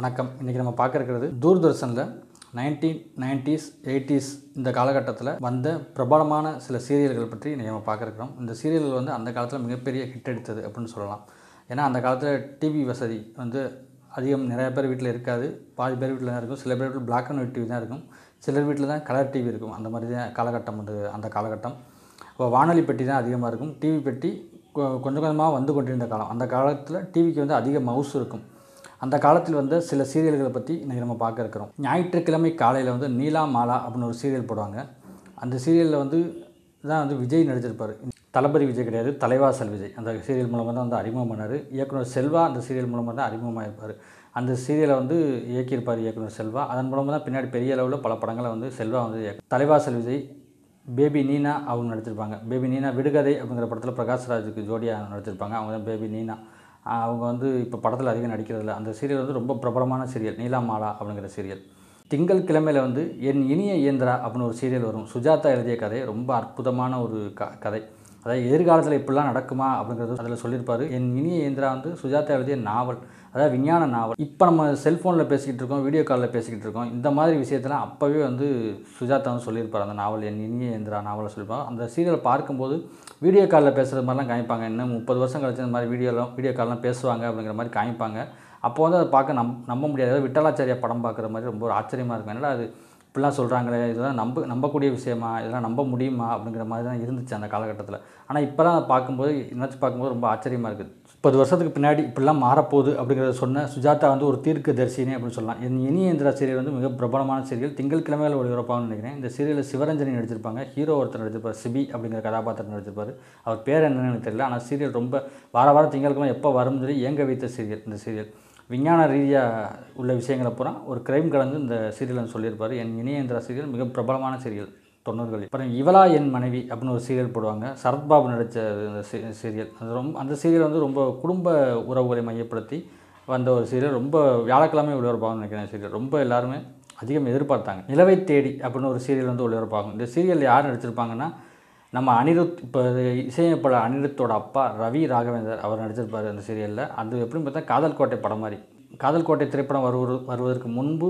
வணக்கம் இன்றைக்கி நம்ம பார்க்க இருக்கிறது தூர்தர்ஷனில் நைன்டீன் நைன்டிஸ் எயிட்டிஸ் இந்த காலகட்டத்தில் வந்த பிரபலமான சில சீரியல்கள் பற்றி இன்றைக்கி நம்ம பார்க்குறோம் இந்த சீரியல்கள் வந்து அந்த காலத்தில் மிகப்பெரிய ஹிட் எடுத்தது அப்படின்னு சொல்லலாம் ஏன்னா அந்த காலத்தில் டிவி வசதி வந்து அதிகம் நிறைய பேர் வீட்டில் இருக்காது பாதி பேர் வீட்டில் தான் இருக்கும் சில பேர் வீட்டில் பிளாக் அண்ட் ஒயிட் டிவி தான் இருக்கும் சிலர் வீட்டில் தான் கலர் டிவி இருக்கும் அந்த மாதிரி தான் காலகட்டம் அது அந்த காலகட்டம் இப்போ வானொலி பெட்டி தான் அதிகமாக இருக்கும் டிவி பெட்டி கொஞ்சம் கொஞ்சமாக வந்து கொண்டிருந்த காலம் அந்த காலத்தில் டிவிக்கு வந்து அதிக மவுஸ் இருக்கும் அந்த காலத்தில் வந்து சில சீரியல்களை பற்றி இன்றைக்கி நம்ம பார்க்க இருக்கிறோம் ஞாயிற்றுக்கிழமை காலையில் வந்து நீலா மாலா அப்படின்னு ஒரு சீரியல் போடுவாங்க அந்த சீரியலில் வந்து தான் வந்து விஜய் நடிச்சிருப்பார் தளபதி விஜய் கிடையாது தலைவாசல் விஜய் அந்த சீரியல் மூலமாக தான் வந்து அறிமுகம் பண்ணார் இயக்குனர் செல்வா அந்த சீரியல் மூலமாக தான் அறிமுகமாக இருப்பார் அந்த சீரியலை வந்து இயக்கியிருப்பார் இயக்குனர் செல்வா அதன் மூலமாக தான் பின்னாடி பெரிய அளவில் பல படங்களை வந்து செல்வா வந்து இயக்க தலைவாசல் விஜய் பேபி நீனா அவங்க நடிச்சிருப்பாங்க பேபி நீனா விடுகதை அப்படிங்கிற படத்தில் பிரகாஷ்ராஜுக்கு ஜோடியாக நடிச்சிருப்பாங்க அவங்க தான் பேபி நீனா அவங்க வந்து இப்போ படத்தில் அதிகம் நடிக்கிறதில்ல அந்த சீரியல் வந்து ரொம்ப பிரபலமான சீரியல் நீலாமாலா அப்படிங்கிற சீரியல் திங்கள் கிழமையில் வந்து என் இனிய இயந்திரா அப்படின்னு ஒரு சீரியல் வரும் சுஜாதா எழுதிய கதை ரொம்ப அற்புதமான ஒரு க கதை அதாவது எதிர்காலத்தில் இப்படிலாம் நடக்குமா அப்படிங்கிறது அதில் சொல்லியிருப்பார் என் இனிய இயந்திரா வந்து சுஜாதா எழுதிய நாவல் அதாவது விஞ்ஞான நாவல் இப்போ நம்ம செல்ஃபோனில் பேசிக்கிட்டு இருக்கோம் வீடியோ காலில் பேசிக்கிட்டு இருக்கோம் இந்த மாதிரி விஷயத்தெல்லாம் அப்போவே வந்து சுஜாதா வந்து சொல்லியிருப்பார் அந்த நாவல் என் இனிய இயந்திரா நாவலை சொல்லியிருப்பாங்க அந்த சீரியல் பார்க்கும்போது வீடியோ காலில் பேசுகிற மாதிரிலாம் காமிப்பாங்க இன்னும் முப்பது வருஷம் கழிச்சு இந்த மாதிரி வீடியோலாம் வீடியோ காலெலாம் பேசுவாங்க அப்படிங்கிற மாதிரி காமிப்பாங்க அப்போ வந்து அதை பார்க்க நம் நம்ப முடியாது விட்டலாச்சாரிய படம் பார்க்குற மாதிரி ரொம்ப ஒரு ஆச்சரியமாக இருக்கும் என்னடா அது இப்படிலாம் சொல்கிறாங்களே இதெல்லாம் நம்ப நம்பக்கூடிய விஷயமா இதெல்லாம் நம்ப முடியுமா அப்படிங்கிற மாதிரி தான் இருந்துச்சு அந்த காலகட்டத்தில் ஆனால் இப்போலாம் பார்க்கும்போது நினச்சி பார்க்கும்போது ரொம்ப ஆச்சரியமாக இருக்குது முப்பது வருஷத்துக்கு பின்னாடி இப்படிலாம் மாறப்போகுது அப்படிங்கிறத சொன்ன சுஜாதா வந்து ஒரு தீர்க்க தரிசினே அப்படின்னு சொல்லலாம் இனி இனியந்திரா சீரியல் வந்து மிக பிரபலமான சீரியல் திங்கட்கிழமையில் ஒளிபரப்பாகனு நினைக்கிறேன் இந்த சீரியலில் சிவரஞ்சனி நடிச்சிருப்பாங்க ஹீரோ ஒருத்தர் நடிச்சிருப்பார் சிபி அப்படிங்கிற கதாபாத்திரம் நடிச்சிருப்பார் அவர் பேர் என்னன்னு தெரியல ஆனால் சீரியல் ரொம்ப வார வாரம் திங்கட்கிழமை எப்போ வரும்னு சொல்லி ஏங்க வைத்த சீரியல் இந்த சீரியல் விஞ்ஞான ரீதியாக உள்ள விஷயங்களை பூரா ஒரு கிரைம் கலந்து இந்த சீரியல் சொல்லியிருப்பார் என் இணையந்திரா சீரியல் மிக பிரபலமான சீரியல் தொண்ணூறுகளில் அப்புறம் இவளா என் மனைவி அப்படின்னு ஒரு சீரியல் போடுவாங்க சரத்பாபு நடித்த அந்த சீரியல் அது ரொம்ப அந்த சீரியல் வந்து ரொம்ப குடும்ப உறவுகளை மையப்படுத்தி வந்த ஒரு சீரியல் ரொம்ப வியாழக்கிழமை ஒளிபரப்பாகும் நினைக்கிறேன் சீரியல் ரொம்ப எல்லாருமே அதிகம் எதிர்பார்த்தாங்க நிலவை தேடி அப்படின்னு ஒரு சீரியல் வந்து ஒளிபரப்பாகும் இந்த சீரியல் யார் நடிச்சிருப்பாங்கன்னா நம்ம அனிருத் இப்போ இசையமைப்பாளர் அனிருத்தோட அப்பா ரவி ராகவேந்தர் அவர் நடிச்சிருப்பார் அந்த சீரியலில் அது எப்படின்னு பார்த்தா காதல் கோட்டை படம் மாதிரி காதல் கோட்டை திரைப்படம் வருவது வருவதற்கு முன்பு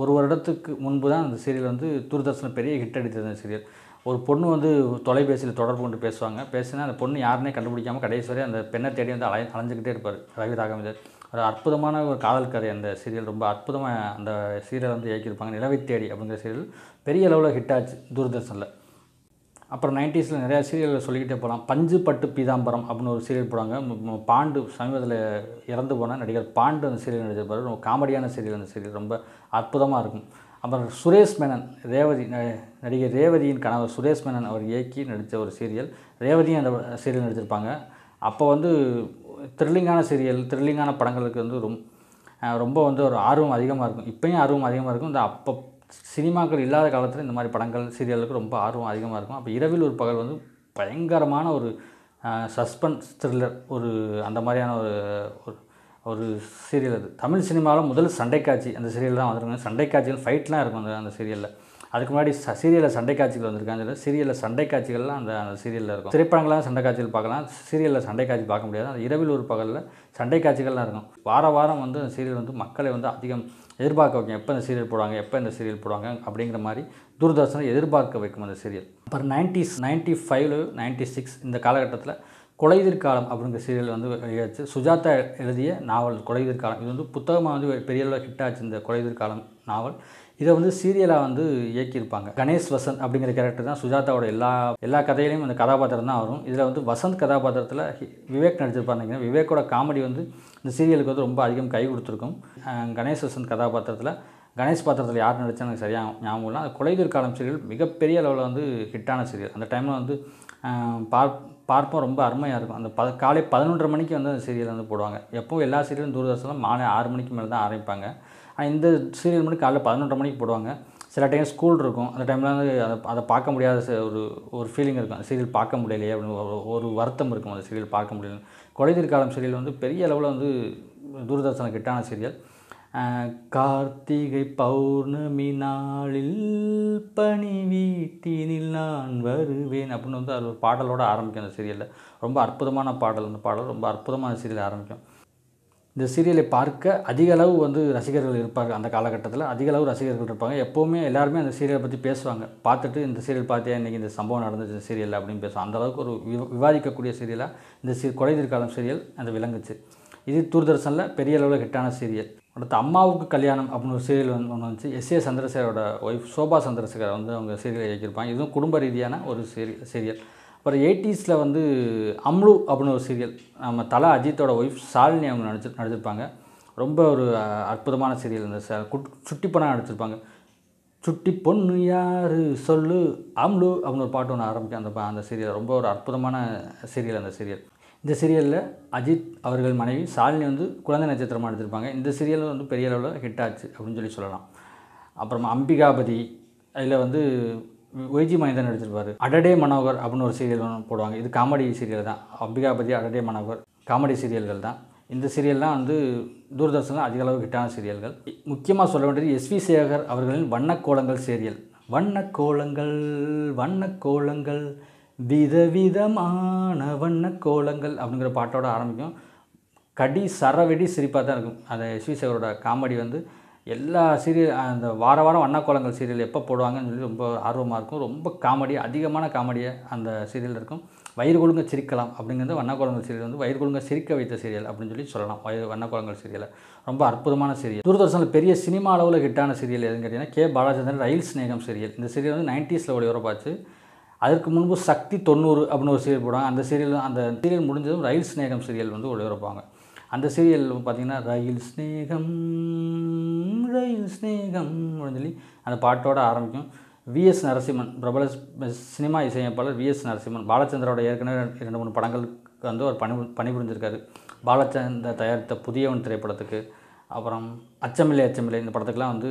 ஒரு வருடத்துக்கு முன்பு தான் அந்த சீரியல் வந்து தூர்தர்ஷனில் பெரிய ஹிட் அடித்தது அந்த சீரியல் ஒரு பொண்ணு வந்து தொலைபேசியில் தொடர்பு கொண்டு பேசுவாங்க பேசினா அந்த பொண்ணு யாருனே கண்டுபிடிக்காமல் கடைசி வரை அந்த பெண்ணை தேடி வந்து அலை அலைஞ்சிக்கிட்டே இருப்பார் ரவி ராகவேந்தர் ஒரு அற்புதமான ஒரு காதல் கதை அந்த சீரியல் ரொம்ப அற்புதமாக அந்த சீரியல் வந்து இயக்கியிருப்பாங்க நிலவை தேடி அப்படிங்கிற சீரியல் பெரிய அளவில் ஹிட் ஆச்சு தூர்தர்ஷனில் அப்புறம் நைன்டிஸில் நிறையா சீரியலில் சொல்லிக்கிட்டே போகலாம் பஞ்சு பட்டு பீதாம்பரம் அப்படின்னு ஒரு சீரியல் போடுவாங்க பாண்டு சமீபத்தில் இறந்து போன நடிகர் பாண்டு அந்த சீரியல் நடிச்சிருப்பார் ரொம்ப காமெடியான சீரியல் அந்த சீரியல் ரொம்ப அற்புதமாக இருக்கும் அப்புறம் சுரேஷ் மேனன் ரேவதி நடிகை ரேவதியின் கணவர் சுரேஷ் மேனன் அவர் இயக்கி நடித்த ஒரு சீரியல் ரேவதியும் அந்த சீரியல் நடிச்சிருப்பாங்க அப்போ வந்து த்ரில்லிங்கான சீரியல் த்ரில்லிங்கான படங்களுக்கு வந்து ரொம்ப ரொம்ப வந்து ஒரு ஆர்வம் அதிகமாக இருக்கும் இப்போயும் ஆர்வம் அதிகமாக இருக்கும் இந்த அப்போ சினிமாக்கள் இல்லாத காலத்தில் இந்த மாதிரி படங்கள் சீரியலுக்கு ரொம்ப ஆர்வம் அதிகமாக இருக்கும் அப்போ இரவில் ஒரு பகல் வந்து பயங்கரமான ஒரு சஸ்பென்ஸ் த்ரில்லர் ஒரு அந்த மாதிரியான ஒரு ஒரு சீரியல் அது தமிழ் சினிமாவில் முதல் சண்டைக்காட்சி அந்த சீரியல் தான் வந்திருக்காங்க காட்சிகள் ஃபைட்லாம் இருக்கும் அந்த அந்த சீரியலில் அதுக்கு முன்னாடி ச சீரியலில் சண்டை காட்சிகள் வந்திருக்காங்க சீரியலில் சண்டை காட்சிகள்லாம் அந்த அந்த சீரியலில் இருக்கும் திரைப்படங்கள்லாம் சண்டை காட்சிகள் பார்க்கலாம் சீரியலில் சண்டை காட்சி பார்க்க முடியாது அந்த இரவில் ஒரு பகலில் சண்டை காட்சிகள்லாம் இருக்கும் வார வாரம் வந்து அந்த சீரியல் வந்து மக்களை வந்து அதிகம் எதிர்பார்க்க வைக்கும் எப்போ இந்த சீரியல் போடுவாங்க எப்போ இந்த சீரியல் போடுவாங்க அப்படிங்கிற மாதிரி தூர்தர்ஷனை எதிர்பார்க்க வைக்கும் அந்த சீரியல் அப்புறம் நைன்டிஸ் நைன்ட்டி ஃபைவ்ல நைன்ட்டி சிக்ஸ் இந்த காலகட்டத்தில் கொலைதீர் காலம் அப்படிங்கிற சீரியல் வந்து வெளியாச்சு சுஜாதா எழுதிய நாவல் கொலைதீர் காலம் இது வந்து புத்தகமாக வந்து பெரிய அளவில் ஹிட் ஆச்சு இந்த குலைதிர்காலம் நாவல் இதை வந்து சீரியலாக வந்து இயக்கியிருப்பாங்க கணேஷ் வசந்த் அப்படிங்கிற கேரக்டர் தான் சுஜாதாவோட எல்லா எல்லா கதையிலையும் அந்த கதாபாத்திரம் தான் வரும் இதில் வந்து வசந்த் கதாபாத்திரத்தில் விவேக் நடிச்சிருப்பாங்க விவேக்கோட காமெடி வந்து இந்த சீரியலுக்கு வந்து ரொம்ப அதிகம் கை கொடுத்துருக்கும் கணேஷ் வசந்த் கதாபாத்திரத்தில் கணேஷ் பாத்திரத்தில் யார் நடித்தா எனக்கு சரியாக ஞாபகம் இல்லை அந்த கொலைதூர் காலம் சீரியல் மிகப்பெரிய அளவில் வந்து ஹிட்டான சீரியல் அந்த டைமில் வந்து பார் பார்ப்போம் ரொம்ப அருமையாக இருக்கும் அந்த ப காலை பதினொன்றரை மணிக்கு வந்து அந்த சீரியல் வந்து போடுவாங்க எப்போவும் எல்லா சீரியலும் தூர்தர்ஷனில் மாலை ஆறு மணிக்கு மேலே தான் ஆரம்பிப்பாங்க இந்த சீரியல் மணி காலைல பதினொன்றரை மணிக்கு போடுவாங்க சில டைம் ஸ்கூல் இருக்கும் அந்த டைமில் வந்து அதை அதை பார்க்க முடியாத ஒரு ஒரு ஃபீலிங் இருக்கும் அந்த சீரியல் பார்க்க முடியலையே அப்படின்னு ஒரு வருத்தம் இருக்கும் அந்த சீரியல் பார்க்க முடியல குழந்தை தீர்க்காலம் சீரியல் வந்து பெரிய அளவில் வந்து தூர்தர்ஷனுக்கு கிட்டான சீரியல் கார்த்திகை பௌர்ணமி நாளில் பணி வீட்டினில் நான் வருவேன் அப்படின்னு வந்து அது ஒரு பாடலோடு ஆரம்பிக்கும் அந்த சீரியலில் ரொம்ப அற்புதமான பாடல் அந்த பாடல் ரொம்ப அற்புதமான சீரியல் ஆரம்பிக்கும் இந்த சீரியலை பார்க்க அதிக அளவு வந்து ரசிகர்கள் இருப்பாங்க அந்த காலகட்டத்தில் அதிக அளவு ரசிகர்கள் இருப்பாங்க எப்போவுமே எல்லாருமே அந்த சீரியலை பற்றி பேசுவாங்க பார்த்துட்டு இந்த சீரியல் பார்த்தியா இன்றைக்கி இந்த சம்பவம் நடந்துச்சு இந்த சீரியல் அப்படின்னு பேசுவோம் அந்தளவுக்கு ஒரு விவாதிக்கக்கூடிய சீரியலாக இந்த சீ குறைதிர்காலம் சீரியல் அந்த விளங்குச்சு இது தூர்தர்ஷனில் பெரிய அளவில் ஹிட்டான சீரியல் அடுத்து அம்மாவுக்கு கல்யாணம் அப்படின்னு ஒரு சீரியல் ஒன்று ஒன்று வந்துச்சு எஸ் ஏ சந்திரசேகரோட ஒய்ஃப் சோபா சந்திரசேகர் வந்து அவங்க சீரியல் இயக்கியிருப்பாங்க இதுவும் குடும்ப ரீதியான ஒரு சீரியல் சீரியல் அப்புறம் எயிட்டிஸில் வந்து அம்லு அப்படின்னு ஒரு சீரியல் நம்ம தலா அஜித்தோட ஒய்ஃப் சாலினி அவங்க நடிச்சு நடிச்சிருப்பாங்க ரொம்ப ஒரு அற்புதமான சீரியல் இந்த ச குட் சுட்டி நடிச்சிருப்பாங்க சுட்டி பொண்ணு யார் சொல்லு அம்லு அப்படின்னு ஒரு பாட்டு ஒன்று ஆரம்பிக்கும் அந்த பா அந்த சீரியல் ரொம்ப ஒரு அற்புதமான சீரியல் அந்த சீரியல் இந்த சீரியலில் அஜித் அவர்கள் மனைவி சாலினி வந்து குழந்தை நட்சத்திரமாக நடிச்சிருப்பாங்க இந்த சீரியல் வந்து பெரிய அளவில் ஹிட் ஆச்சு அப்படின்னு சொல்லி சொல்லலாம் அப்புறம் அம்பிகாபதி அதில் வந்து ஒய்ஜி மனிதன் நடிச்சிருப்பார் அடடே மனோகர் அப்படின்னு ஒரு சீரியல் ஒன்று போடுவாங்க இது காமெடி சீரியல் தான் அம்பிகாபதி அடடே மனோகர் காமெடி சீரியல்கள் தான் இந்த சீரியல்லாம் வந்து தூர்தர்ஷனில் அதிக அளவு ஹிட்டான சீரியல்கள் முக்கியமாக சொல்ல வேண்டியது எஸ்வி சேகர் அவர்களின் வண்ணக்கோலங்கள் சீரியல் வண்ணக்கோளங்கள் வண்ணக்கோளங்கள் விதவிதமான வண்ணக்கோளங்கள் அப்படிங்கிற பாட்டோட ஆரம்பிக்கும் கடி சரவெடி சிரிப்பாக தான் இருக்கும் அந்த எஸ்வி சேகரோட காமெடி வந்து எல்லா சீரியல் அந்த வார வாரம் வண்ணா கோலங்கள் சீரியல் எப்போ போடுவாங்கன்னு சொல்லி ரொம்ப ஆர்வமாக இருக்கும் ரொம்ப காமெடி அதிகமான காமெடியை அந்த சீரியல் இருக்கும் வயிறு கொழுங்க சிரிக்கலாம் அப்படிங்கிறது வண்ணா கோலங்கள் சீரியல் வந்து வயிறு கொழுங்க சிரிக்க வைத்த சீரியல் அப்படின்னு சொல்லி சொல்லலாம் வயிறு வண்ணா கோலங்கள் சீரியலை ரொம்ப அற்புதமான சீரியல் தூர்தர்ஷனில் பெரிய சினிமா அளவில் ஹிட்டான சீரியல் எதுன்னு கேட்டிங்கன்னா கே பாலச்சந்திரன் ரயில் ஸ்நேகம் சீரியல் இந்த சீரியல் வந்து நைன்ட்டீஸில் உரப்பாச்சு அதற்கு முன்பு சக்தி தொண்ணூறு அப்படின்னு ஒரு சீரியல் போடுவாங்க அந்த சீரியல் அந்த சீரியல் முடிஞ்சதும் ரயில் ஸ்நேகம் சீரியல் வந்து உரப்பாங்க அந்த சீரியல் பார்த்திங்கன்னா ரயில் ஸ்நேகம் ரயில் ஸ்நேகம் சொல்லி அந்த பாட்டோட ஆரம்பிக்கும் விஎஸ் நரசிம்மன் பிரபல சினிமா இசையமைப்பாளர் விஎஸ் நரசிம்மன் பாலச்சந்திரோட ஏற்கனவே இரண்டு மூணு படங்களுக்கு வந்து அவர் பணி பணிபுரிஞ்சிருக்காரு பாலச்சந்திர தயாரித்த புதியவன் திரைப்படத்துக்கு அப்புறம் அச்சமில்லை அச்சமில்லை இந்த படத்துக்கெலாம் வந்து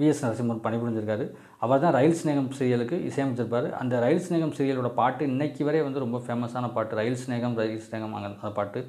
விஎஸ் நரசிம்மன் பணிபுரிஞ்சிருக்காரு அவர் தான் ரயில் ஸ்நேகம் சீரியலுக்கு இசையமைச்சிருப்பார் அந்த ரயில் ஸ்நேகம் சீரியலோட பாட்டு இன்னைக்கு வரை வந்து ரொம்ப ஃபேமஸான பாட்டு ரயில் ஸ்நேகம் ரயில் ஸ்நேகம் அந்த பாட்டு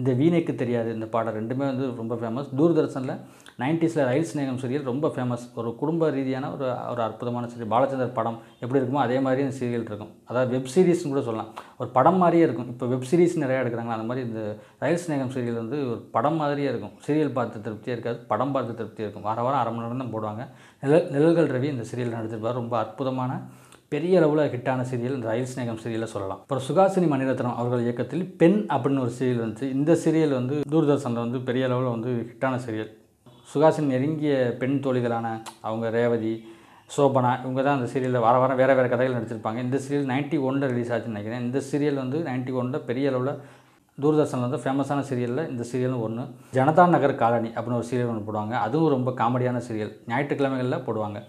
இந்த வீணைக்கு தெரியாது இந்த பாட்டை ரெண்டுமே வந்து ரொம்ப ஃபேமஸ் தூர்தர்ஷனில் நைன்டிஸில் ரயில் ஸ்நேகம் சீரியல் ரொம்ப ஃபேமஸ் ஒரு குடும்ப ரீதியான ஒரு ஒரு அற்புதமான சீரியல் பாலச்சந்தர் படம் எப்படி இருக்குமோ அதே மாதிரி இந்த சீரியல் இருக்கும் அதாவது வெப் சீரிஸ்னு கூட சொல்லலாம் ஒரு படம் மாதிரியே இருக்கும் இப்போ வெப் சீரிஸ் நிறையா எடுக்கிறாங்களா அந்த மாதிரி இந்த ரயில் ஸ்நேகம் சீரியல் வந்து ஒரு படம் மாதிரியே இருக்கும் சீரியல் பார்த்து திருப்தி திருப்தியாக இருக்காது படம் பார்த்து திருப்தியாக இருக்கும் வார வாரம் அரை மணி நேரம் தான் போடுவாங்க நிழல் நிழல்கள் ரவி இந்த சீரியல் நடித்திருப்பார் ரொம்ப அற்புதமான பெரிய அளவில் ஹிட்டான சீரியல் இந்த ரயில் ஸ்நேகம் சீரியலை சொல்லலாம் அப்புறம் சுகாசினி மணிரத்னம் அவர்கள் இயக்கத்தில் பெண் அப்படின்னு ஒரு சீரியல் வந்துச்சு இந்த சீரியல் வந்து தூர்தர்ஷனில் வந்து பெரிய அளவில் வந்து ஹிட்டான சீரியல் சுகாசினி நெருங்கிய பெண் தோழிகளான அவங்க ரேவதி சோபனா இவங்க தான் அந்த சீரியலில் வார வாரம் வேறு வேறு கதைகள் நடிச்சிருப்பாங்க இந்த சீரியல் நைன்ட்டி ஒனில் ரிலீஸ் ஆச்சுன்னு நினைக்கிறேன் இந்த சீரியல் வந்து நைன்ட்டி ஒனில் பெரிய அளவில் தூர்தர்ஷனில் வந்து ஃபேமஸான சீரியலில் இந்த சீரியலும் ஒன்று ஜனதா நகர் காலனி அப்படின்னு ஒரு சீரியல் ஒன்று போடுவாங்க அதுவும் ரொம்ப காமெடியான சீரியல் ஞாயிற்றுக்கிழமைகளில் போடுவாங்க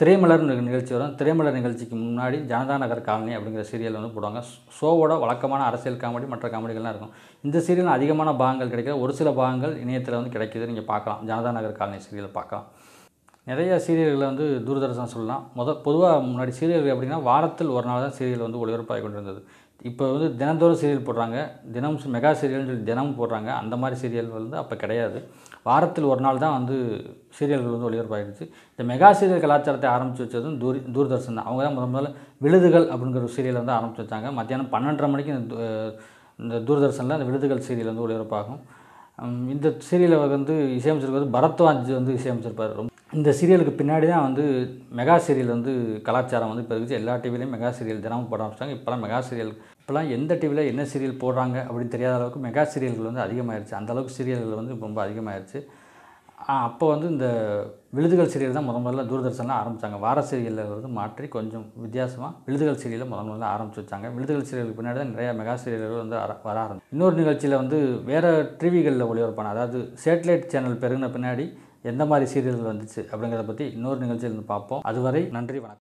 திரைமலர் நிகழ்ச்சி வரும் திரைமலர் நிகழ்ச்சிக்கு முன்னாடி ஜனதா நகர் காலனி அப்படிங்கிற சீரியல் வந்து போடுவாங்க ஷோவோட வழக்கமான அரசியல் காமெடி மற்ற காமெடிகள்லாம் இருக்கும் இந்த சீரியல் அதிகமான பாகங்கள் கிடைக்கிற ஒரு சில பாகங்கள் இணையத்தில் வந்து கிடைக்கிது நீங்கள் பார்க்கலாம் ஜனதா நகர் காலனி சீரியல் பார்க்கலாம் நிறைய சீரியல்களை வந்து தூர்தர்ஷன் சொல்லலாம் மொதல் பொதுவாக முன்னாடி சீரியல்கள் அப்படின்னா வாரத்தில் ஒரு நாள் தான் சீரியல் வந்து ஒளிபரப்பாகி கொண்டிருந்தது இப்போ வந்து தினந்தோறும் சீரியல் போடுறாங்க தினம் மெகா சீரியல்னு தினமும் போடுறாங்க அந்த மாதிரி சீரியல் வந்து அப்போ கிடையாது வாரத்தில் ஒரு நாள் தான் வந்து சீரியல்கள் வந்து ஒளிபரப்பாகிடுச்சு இந்த மெகா சீரியல் கலாச்சாரத்தை ஆரம்பித்து வச்சதும் தூரி தூர்தர்ஷன் தான் அவங்க தான் முதல் முதல்ல விழுதுகள் அப்படிங்கிற ஒரு சீரியல் வந்து ஆரம்பித்து வச்சாங்க மத்தியானம் பன்னெண்டரை மணிக்கு இந்த தூர்தர்ஷனில் அந்த விழுதுகள் சீரியல் வந்து ஒளிபரப்பாகும் இந்த சீரியலை வந்து இசையமைச்சிருக்கிறது பரத்வாஜ் வந்து இசையமைச்சிருப்பார் ரொம்ப இந்த சீரியலுக்கு பின்னாடி தான் வந்து மெகா சீரியல் வந்து கலாச்சாரம் வந்து இப்போ இருக்குது எல்லா டிவிலையும் மெகா சீரியல் தினமும் போட ஆரம்பிச்சாங்க இப்போலாம் மெகா சீரியல் இப்போலாம் எந்த டிவியில் என்ன சீரியல் போடுறாங்க அப்படின்னு தெரியாத அளவுக்கு மெகா சீரியல்கள் வந்து அதிகமாகிடுச்சு அந்தளவுக்கு சீரியல்கள் வந்து ரொம்ப அதிகமாகிடுச்சு அப்போ வந்து இந்த விழுதுகள் சீரியல் தான் முத முதல்ல தூர்தர்ஷனில் ஆரம்பித்தாங்க வார சீரியலில் வந்து மாற்றி கொஞ்சம் வித்தியாசமாக விழுதுகள் சீரியலில் முத முதல்ல ஆரம்பிச்சு வச்சாங்க விழுதுகள் சீரியலுக்கு பின்னாடி தான் நிறையா மெகா சீரியல்கள் வந்து வர ஆரம்பிச்சு இன்னொரு நிகழ்ச்சியில் வந்து வேறு டிவிகளில் ஒளிபரப்பான அதாவது சேட்டலைட் சேனல் பெருகின பின்னாடி எந்த மாதிரி சீரியல்கள் வந்துச்சு அப்படிங்கிறத பற்றி இன்னொரு நிகழ்ச்சியிலிருந்து பார்ப்போம் அதுவரை நன்றி வணக்கம்